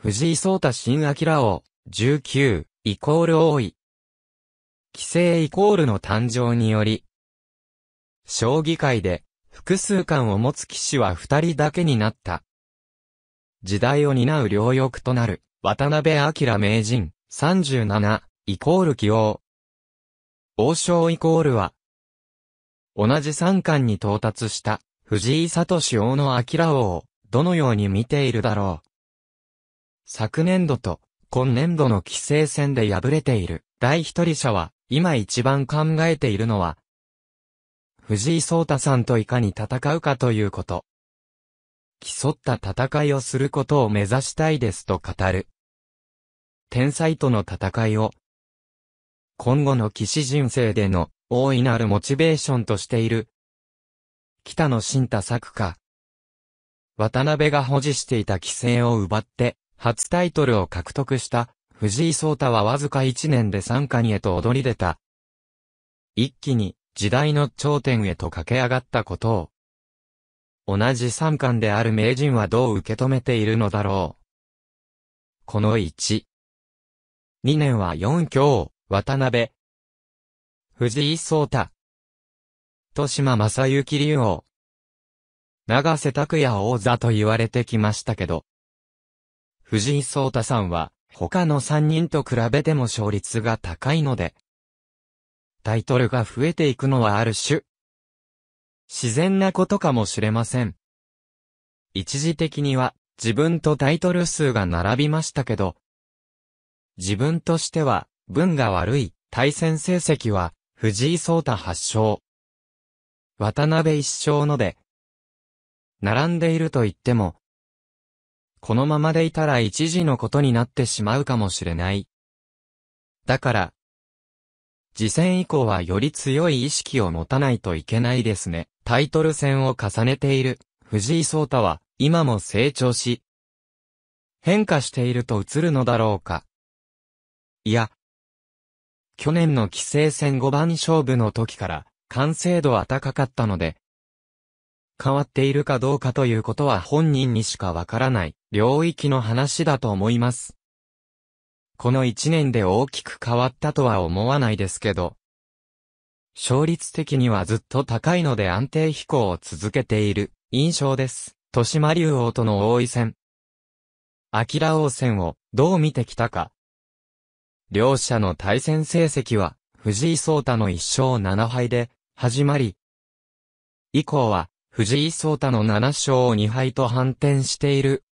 藤井聡太新明王、19、イコール多い。規制イコールの誕生により、将棋界で複数冠を持つ騎士は二人だけになった。時代を担う両翼となる、渡辺明名人、37、イコール起王。王将イコールは、同じ三冠に到達した、藤井聡王の明王を、どのように見ているだろう。昨年度と今年度の規制戦で敗れている第一人者は今一番考えているのは藤井聡太さんといかに戦うかということ。競った戦いをすることを目指したいですと語る。天才との戦いを今後の棋士人生での大いなるモチベーションとしている。北野慎太作家。渡辺が保持していた規制を奪って、初タイトルを獲得した藤井聡太はわずか1年で参加にへと躍り出た。一気に時代の頂点へと駆け上がったことを。同じ三冠である名人はどう受け止めているのだろう。この1。2年は4強、渡辺。藤井聡太。豊島正幸竜王。長瀬拓也王座と言われてきましたけど、藤井聡太さんは、他の3人と比べても勝率が高いので、タイトルが増えていくのはある種、自然なことかもしれません。一時的には、自分とタイトル数が並びましたけど、自分としては、分が悪い対戦成績は、藤井聡太8勝。渡辺1勝ので、並んでいると言っても、このままでいたら一時のことになってしまうかもしれない。だから、次戦以降はより強い意識を持たないといけないですね。タイトル戦を重ねている藤井聡太は今も成長し、変化していると映るのだろうか。いや、去年の棋聖戦5番勝負の時から完成度は高かったので、変わっているかどうかということは本人にしかわからない領域の話だと思います。この一年で大きく変わったとは思わないですけど、勝率的にはずっと高いので安定飛行を続けている印象です。豊島竜王との王位戦。明王戦をどう見てきたか。両者の対戦成績は藤井聡太の1勝7敗で始まり、以降は藤井聡太の7勝2敗と反転している。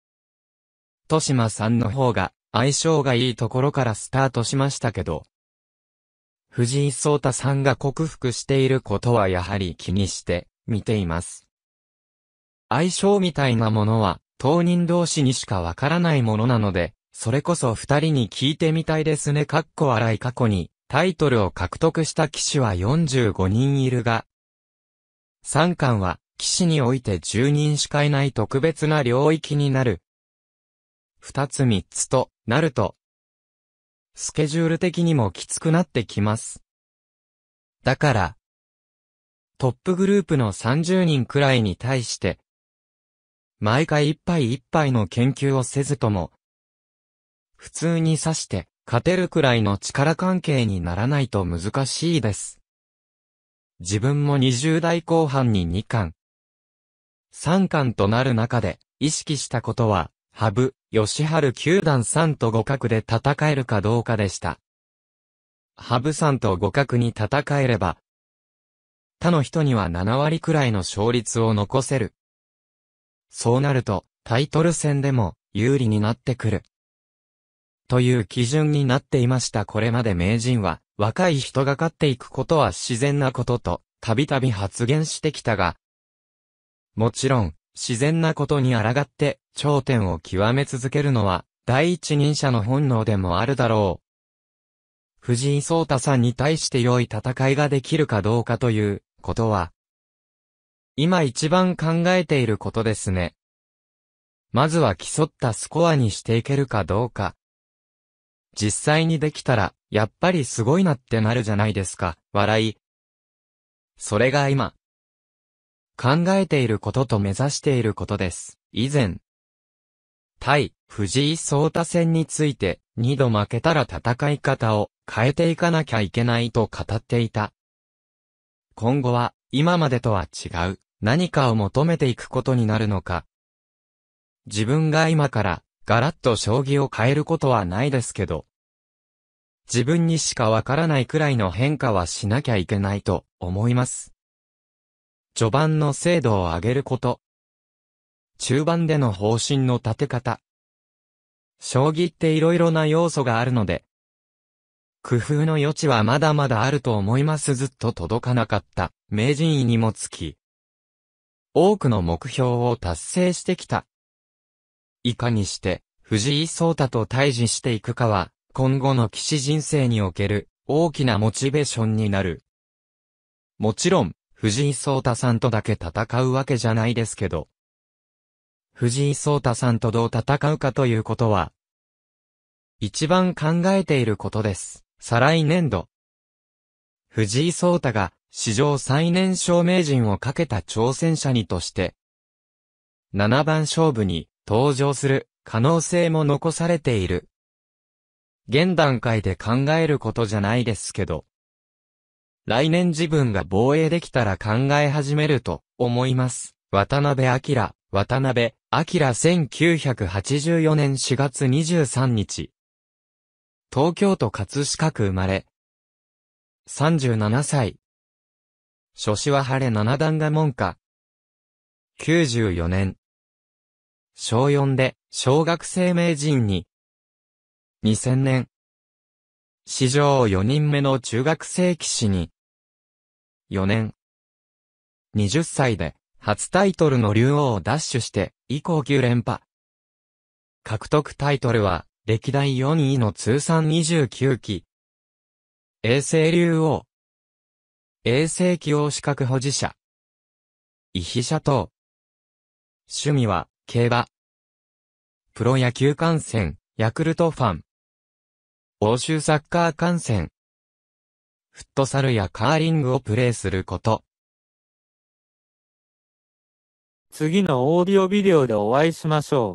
豊島さんの方が相性がいいところからスタートしましたけど、藤井聡太さんが克服していることはやはり気にして見ています。相性みたいなものは当人同士にしかわからないものなので、それこそ二人に聞いてみたいですね。かっこ笑い過去にタイトルを獲得した騎士は45人いるが、三冠は騎士において10人しかいない特別な領域になる。二つ三つとなると、スケジュール的にもきつくなってきます。だから、トップグループの30人くらいに対して、毎回一杯一杯の研究をせずとも、普通に指して勝てるくらいの力関係にならないと難しいです。自分も20代後半に2巻、三冠となる中で、意識したことは、羽生、ハル九段さんと互角で戦えるかどうかでした。羽生さんと互角に戦えれば、他の人には7割くらいの勝率を残せる。そうなると、タイトル戦でも、有利になってくる。という基準になっていましたこれまで名人は、若い人が勝っていくことは自然なことと、たびたび発言してきたが、もちろん、自然なことに抗って頂点を極め続けるのは、第一人者の本能でもあるだろう。藤井聡太さんに対して良い戦いができるかどうかということは、今一番考えていることですね。まずは競ったスコアにしていけるかどうか。実際にできたら、やっぱりすごいなってなるじゃないですか、笑い。それが今、考えていることと目指していることです。以前、対藤井聡太戦について、二度負けたら戦い方を変えていかなきゃいけないと語っていた。今後は、今までとは違う、何かを求めていくことになるのか。自分が今から、ガラッと将棋を変えることはないですけど、自分にしかわからないくらいの変化はしなきゃいけないと思います。序盤の精度を上げること。中盤での方針の立て方。将棋って色々な要素があるので、工夫の余地はまだまだあると思いますずっと届かなかった名人位にもつき、多くの目標を達成してきた。いかにして、藤井聡太と対峙していくかは、今後の騎士人生における大きなモチベーションになる。もちろん、藤井聡太さんとだけ戦うわけじゃないですけど。藤井聡太さんとどう戦うかということは、一番考えていることです。再来年度。藤井聡太が史上最年少名人をかけた挑戦者にとして、7番勝負に登場する可能性も残されている。現段階で考えることじゃないですけど。来年自分が防衛できたら考え始めると思います。渡辺明、渡辺明1984年4月23日。東京都葛飾区生まれ。37歳。初士は晴れ七段が門下。94年。小4で小学生名人に。2000年。史上4人目の中学生棋士に。4年。20歳で、初タイトルの竜王を奪取して、以降9連覇。獲得タイトルは、歴代4位の通算29期。衛星竜王。衛星起用資格保持者。伊比者等。趣味は、競馬。プロ野球観戦、ヤクルトファン。欧州サッカー観戦。フットサルやカーリングをプレイすること。次のオーディオビデオでお会いしましょう。